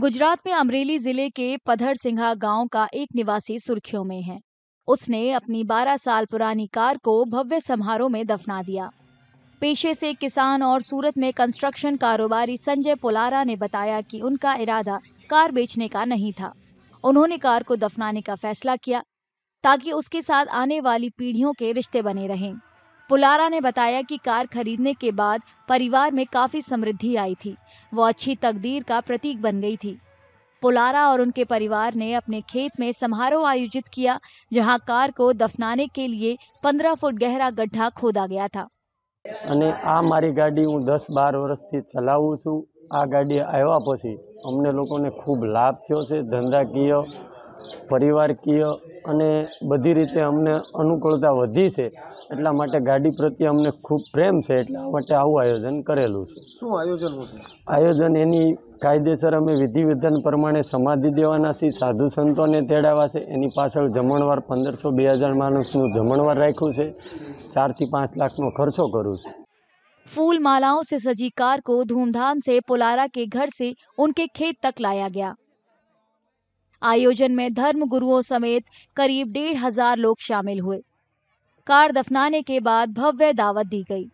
गुजरात में अमरेली जिले के पधर सिंघा गांव का एक निवासी सुर्खियों में है उसने अपनी 12 साल पुरानी कार को भव्य समारोह में दफना दिया पेशे से किसान और सूरत में कंस्ट्रक्शन कारोबारी संजय पोलारा ने बताया कि उनका इरादा कार बेचने का नहीं था उन्होंने कार को दफनाने का फैसला किया ताकि उसके साथ आने वाली पीढ़ियों के रिश्ते बने रहें पुलारा ने बताया कि कार खरीदने के बाद परिवार में काफ़ी समृद्धि आई थी वो अच्छी तकदीर का प्रतीक बन गई थी पुलारा और उनके परिवार ने अपने खेत में समारोह आयोजित किया जहां कार को दफनाने के लिए 15 फुट गहरा गड्ढा खोदा गया था અને આ મારી ગાડી હું દસ બાર વર્ષથી ચલાવું છું આ ગાડી આવ્યા પછી અમને લોકોને ખૂબ લાભ થયો છે ધંધાકીય પરિવારકીય અને બધી રીતે અમને અનુગળતા વધી છે એટલા માટે ગાડી પ્રતિ અમને ખૂબ પ્રેમ છે એટલે આ માટે આયોજન કરેલું છે શું આયોજન ઉઠ્યું આયોજન એની કાયદેસર અમે વિવિધતાન પ્રમાણે સમાધી દેવાના છે સાધુ સંતોને તેડાવવા છે એની પાછળ જમણવાર 1500 2000 માણસનો જમણવાર રાખ્યો છે 4 થી 5 લાખનો ખર્જો કરું ફૂલ માલાઓથી સજી કાર કો ધૂમધામથી પોલારા કે ઘર સે ઉનકે ખેત તક લાયા ગયા आयोजन में धर्म गुरुओं समेत करीब डेढ़ हजार लोग शामिल हुए कार दफनाने के बाद भव्य दावत दी गई